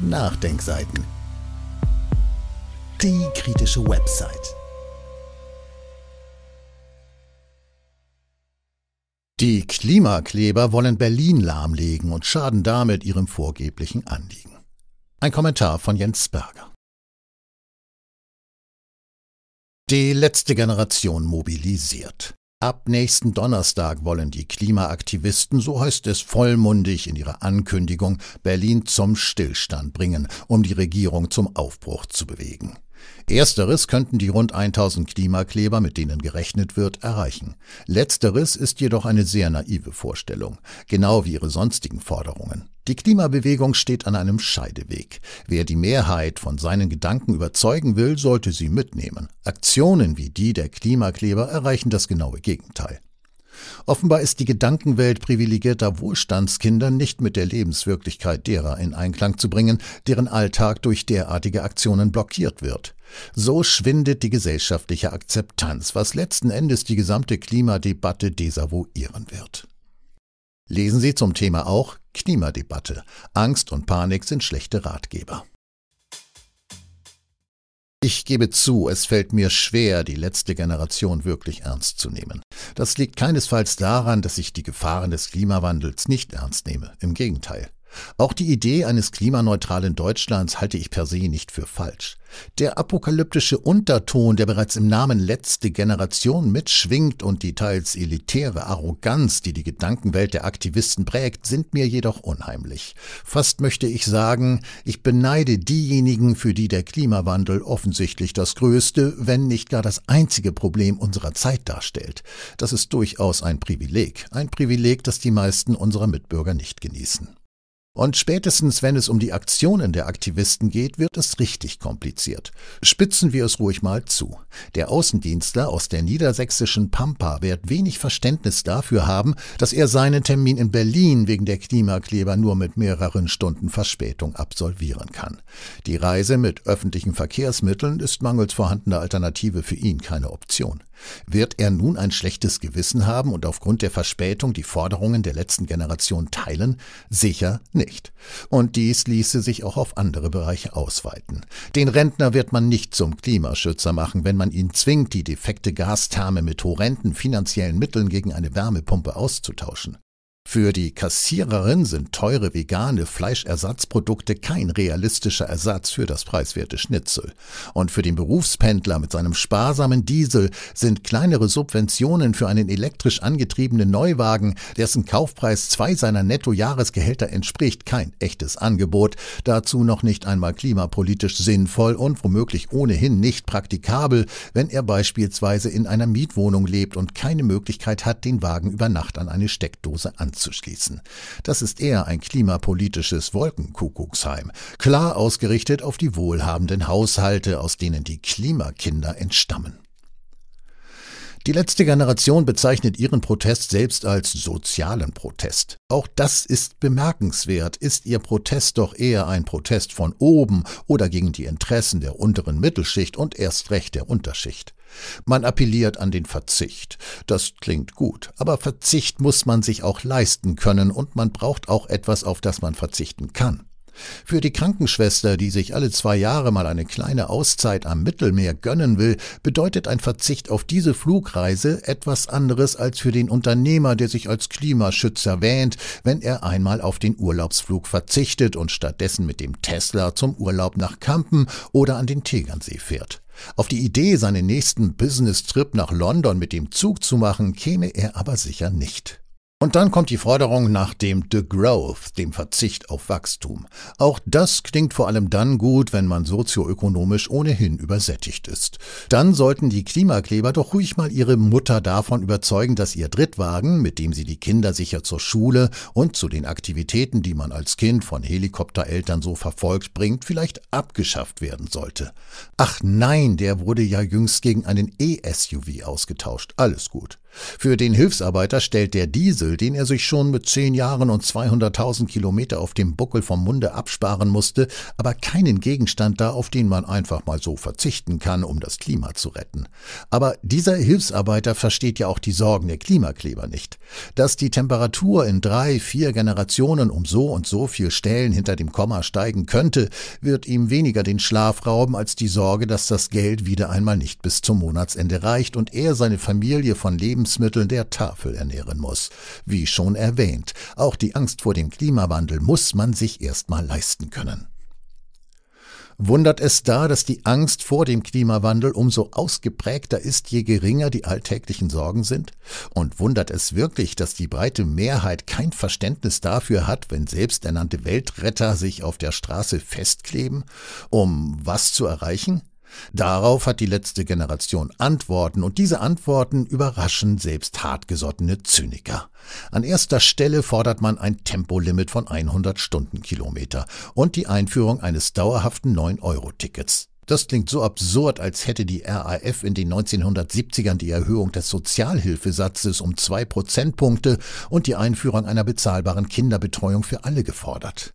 Nachdenkseiten. Die kritische Website. Die Klimakleber wollen Berlin lahmlegen und schaden damit ihrem vorgeblichen Anliegen. Ein Kommentar von Jens Berger. Die letzte Generation mobilisiert. Ab nächsten Donnerstag wollen die Klimaaktivisten, so heißt es vollmundig in ihrer Ankündigung, Berlin zum Stillstand bringen, um die Regierung zum Aufbruch zu bewegen. Ersteres könnten die rund 1000 Klimakleber, mit denen gerechnet wird, erreichen. Letzteres ist jedoch eine sehr naive Vorstellung, genau wie ihre sonstigen Forderungen. Die Klimabewegung steht an einem Scheideweg. Wer die Mehrheit von seinen Gedanken überzeugen will, sollte sie mitnehmen. Aktionen wie die der Klimakleber erreichen das genaue Gegenteil. Offenbar ist die Gedankenwelt privilegierter Wohlstandskinder nicht mit der Lebenswirklichkeit derer in Einklang zu bringen, deren Alltag durch derartige Aktionen blockiert wird. So schwindet die gesellschaftliche Akzeptanz, was letzten Endes die gesamte Klimadebatte desavouieren wird. Lesen Sie zum Thema auch Klimadebatte. Angst und Panik sind schlechte Ratgeber. Ich gebe zu, es fällt mir schwer, die letzte Generation wirklich ernst zu nehmen. Das liegt keinesfalls daran, dass ich die Gefahren des Klimawandels nicht ernst nehme. Im Gegenteil. Auch die Idee eines klimaneutralen Deutschlands halte ich per se nicht für falsch. Der apokalyptische Unterton, der bereits im Namen letzte Generation mitschwingt und die teils elitäre Arroganz, die die Gedankenwelt der Aktivisten prägt, sind mir jedoch unheimlich. Fast möchte ich sagen, ich beneide diejenigen, für die der Klimawandel offensichtlich das größte, wenn nicht gar das einzige Problem unserer Zeit darstellt. Das ist durchaus ein Privileg, ein Privileg, das die meisten unserer Mitbürger nicht genießen. Und spätestens, wenn es um die Aktionen der Aktivisten geht, wird es richtig kompliziert. Spitzen wir es ruhig mal zu. Der Außendienstler aus der niedersächsischen Pampa wird wenig Verständnis dafür haben, dass er seinen Termin in Berlin wegen der Klimakleber nur mit mehreren Stunden Verspätung absolvieren kann. Die Reise mit öffentlichen Verkehrsmitteln ist mangels vorhandener Alternative für ihn keine Option. Wird er nun ein schlechtes Gewissen haben und aufgrund der Verspätung die Forderungen der letzten Generation teilen? Sicher nicht. Und dies ließe sich auch auf andere Bereiche ausweiten. Den Rentner wird man nicht zum Klimaschützer machen, wenn man ihn zwingt, die defekte Gastherme mit horrenden finanziellen Mitteln gegen eine Wärmepumpe auszutauschen. Für die Kassiererin sind teure vegane Fleischersatzprodukte kein realistischer Ersatz für das preiswerte Schnitzel. Und für den Berufspendler mit seinem sparsamen Diesel sind kleinere Subventionen für einen elektrisch angetriebenen Neuwagen, dessen Kaufpreis zwei seiner Nettojahresgehälter entspricht, kein echtes Angebot, dazu noch nicht einmal klimapolitisch sinnvoll und womöglich ohnehin nicht praktikabel, wenn er beispielsweise in einer Mietwohnung lebt und keine Möglichkeit hat, den Wagen über Nacht an eine Steckdose anzuschließen anzuschließen. Das ist eher ein klimapolitisches Wolkenkuckucksheim, klar ausgerichtet auf die wohlhabenden Haushalte, aus denen die Klimakinder entstammen. Die letzte Generation bezeichnet ihren Protest selbst als sozialen Protest. Auch das ist bemerkenswert. Ist ihr Protest doch eher ein Protest von oben oder gegen die Interessen der unteren Mittelschicht und erst recht der Unterschicht. Man appelliert an den Verzicht. Das klingt gut, aber Verzicht muss man sich auch leisten können und man braucht auch etwas, auf das man verzichten kann. Für die Krankenschwester, die sich alle zwei Jahre mal eine kleine Auszeit am Mittelmeer gönnen will, bedeutet ein Verzicht auf diese Flugreise etwas anderes als für den Unternehmer, der sich als Klimaschützer wähnt, wenn er einmal auf den Urlaubsflug verzichtet und stattdessen mit dem Tesla zum Urlaub nach Kampen oder an den Tegernsee fährt. Auf die Idee, seinen nächsten Business-Trip nach London mit dem Zug zu machen, käme er aber sicher nicht. Und dann kommt die Forderung nach dem Degrowth, dem Verzicht auf Wachstum. Auch das klingt vor allem dann gut, wenn man sozioökonomisch ohnehin übersättigt ist. Dann sollten die Klimakleber doch ruhig mal ihre Mutter davon überzeugen, dass ihr Drittwagen, mit dem sie die Kinder sicher zur Schule und zu den Aktivitäten, die man als Kind von Helikoptereltern so verfolgt bringt, vielleicht abgeschafft werden sollte. Ach nein, der wurde ja jüngst gegen einen E-SUV ausgetauscht. Alles gut. Für den Hilfsarbeiter stellt der Diesel, den er sich schon mit zehn Jahren und 200.000 Kilometer auf dem Buckel vom Munde absparen musste, aber keinen Gegenstand dar, auf den man einfach mal so verzichten kann, um das Klima zu retten. Aber dieser Hilfsarbeiter versteht ja auch die Sorgen der Klimakleber nicht. Dass die Temperatur in drei, vier Generationen um so und so viel Stellen hinter dem Komma steigen könnte, wird ihm weniger den Schlaf rauben als die Sorge, dass das Geld wieder einmal nicht bis zum Monatsende reicht und er seine Familie von Leben Lebensmitteln der Tafel ernähren muss. Wie schon erwähnt, auch die Angst vor dem Klimawandel muss man sich erstmal leisten können wundert es da, dass die Angst vor dem Klimawandel umso ausgeprägter ist, je geringer die alltäglichen Sorgen sind? Und wundert es wirklich, dass die breite Mehrheit kein Verständnis dafür hat, wenn selbsternannte Weltretter sich auf der Straße festkleben, um was zu erreichen? Darauf hat die letzte Generation Antworten und diese Antworten überraschen selbst hartgesottene Zyniker. An erster Stelle fordert man ein Tempolimit von 100 Stundenkilometer und die Einführung eines dauerhaften 9-Euro-Tickets. Das klingt so absurd, als hätte die RAF in den 1970ern die Erhöhung des Sozialhilfesatzes um zwei Prozentpunkte und die Einführung einer bezahlbaren Kinderbetreuung für alle gefordert.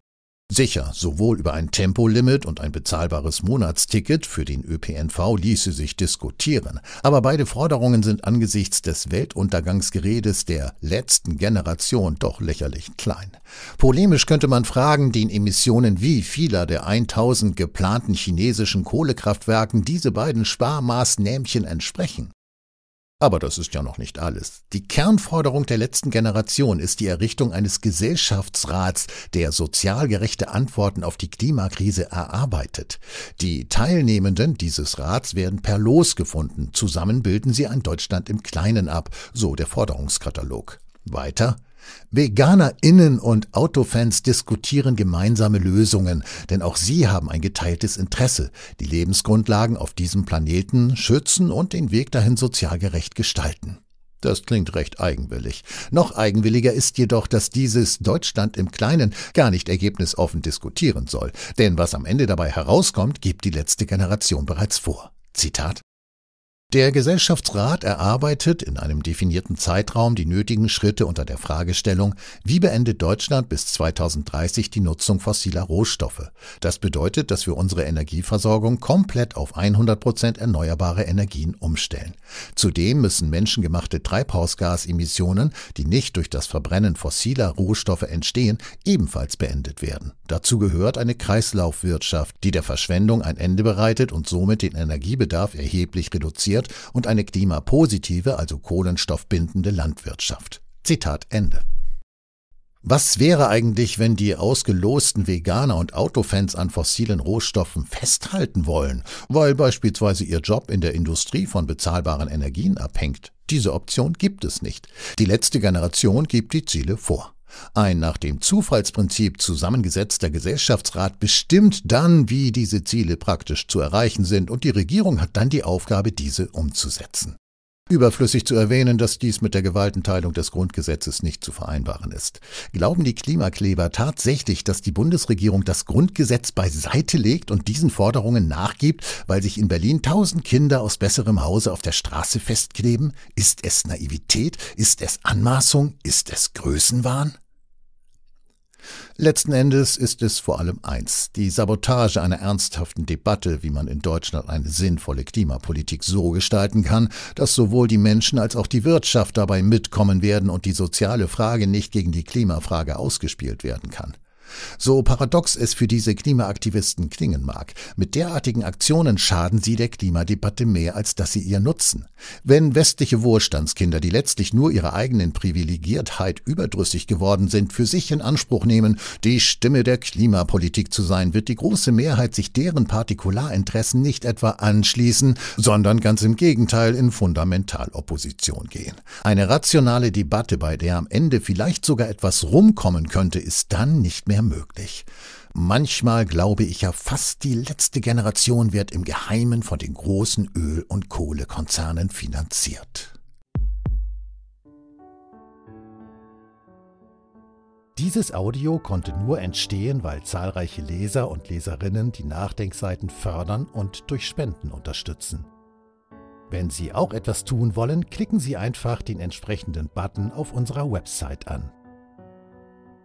Sicher, sowohl über ein Tempolimit und ein bezahlbares Monatsticket für den ÖPNV ließe sich diskutieren, aber beide Forderungen sind angesichts des Weltuntergangsgeredes der letzten Generation doch lächerlich klein. Polemisch könnte man fragen, den Emissionen wie vieler der 1000 geplanten chinesischen Kohlekraftwerken diese beiden Sparmaßnähmchen entsprechen. Aber das ist ja noch nicht alles. Die Kernforderung der letzten Generation ist die Errichtung eines Gesellschaftsrats, der sozial gerechte Antworten auf die Klimakrise erarbeitet. Die Teilnehmenden dieses Rats werden per Los gefunden. Zusammen bilden sie ein Deutschland im Kleinen ab, so der Forderungskatalog. Weiter VeganerInnen und Autofans diskutieren gemeinsame Lösungen, denn auch sie haben ein geteiltes Interesse, die Lebensgrundlagen auf diesem Planeten schützen und den Weg dahin sozial gerecht gestalten. Das klingt recht eigenwillig. Noch eigenwilliger ist jedoch, dass dieses Deutschland im Kleinen gar nicht ergebnisoffen diskutieren soll, denn was am Ende dabei herauskommt, gibt die letzte Generation bereits vor. Zitat der Gesellschaftsrat erarbeitet in einem definierten Zeitraum die nötigen Schritte unter der Fragestellung, wie beendet Deutschland bis 2030 die Nutzung fossiler Rohstoffe. Das bedeutet, dass wir unsere Energieversorgung komplett auf 100 Prozent erneuerbare Energien umstellen. Zudem müssen menschengemachte Treibhausgasemissionen, die nicht durch das Verbrennen fossiler Rohstoffe entstehen, ebenfalls beendet werden. Dazu gehört eine Kreislaufwirtschaft, die der Verschwendung ein Ende bereitet und somit den Energiebedarf erheblich reduziert reformiert und eine klimapositive, also kohlenstoffbindende Landwirtschaft. Zitat Ende. Was wäre eigentlich, wenn die ausgelosten Veganer und Autofans an fossilen Rohstoffen festhalten wollen, weil beispielsweise ihr Job in der Industrie von bezahlbaren Energien abhängt? Diese Option gibt es nicht. Die letzte Generation gibt die Ziele vor. Ein nach dem Zufallsprinzip zusammengesetzter Gesellschaftsrat bestimmt dann, wie diese Ziele praktisch zu erreichen sind, und die Regierung hat dann die Aufgabe, diese umzusetzen. Überflüssig zu erwähnen, dass dies mit der Gewaltenteilung des Grundgesetzes nicht zu vereinbaren ist. Glauben die Klimakleber tatsächlich, dass die Bundesregierung das Grundgesetz beiseite legt und diesen Forderungen nachgibt, weil sich in Berlin tausend Kinder aus besserem Hause auf der Straße festkleben? Ist es Naivität? Ist es Anmaßung? Ist es Größenwahn? Letzten Endes ist es vor allem eins, die Sabotage einer ernsthaften Debatte, wie man in Deutschland eine sinnvolle Klimapolitik so gestalten kann, dass sowohl die Menschen als auch die Wirtschaft dabei mitkommen werden und die soziale Frage nicht gegen die Klimafrage ausgespielt werden kann. So paradox es für diese Klimaaktivisten klingen mag, mit derartigen Aktionen schaden sie der Klimadebatte mehr, als dass sie ihr nutzen. Wenn westliche Wohlstandskinder, die letztlich nur ihrer eigenen Privilegiertheit überdrüssig geworden sind, für sich in Anspruch nehmen, die Stimme der Klimapolitik zu sein, wird die große Mehrheit sich deren Partikularinteressen nicht etwa anschließen, sondern ganz im Gegenteil in Fundamentalopposition gehen. Eine rationale Debatte, bei der am Ende vielleicht sogar etwas rumkommen könnte, ist dann nicht mehr mehr möglich. Manchmal glaube ich ja fast, die letzte Generation wird im Geheimen von den großen Öl- und Kohlekonzernen finanziert. Dieses Audio konnte nur entstehen, weil zahlreiche Leser und Leserinnen die Nachdenkseiten fördern und durch Spenden unterstützen. Wenn Sie auch etwas tun wollen, klicken Sie einfach den entsprechenden Button auf unserer Website an.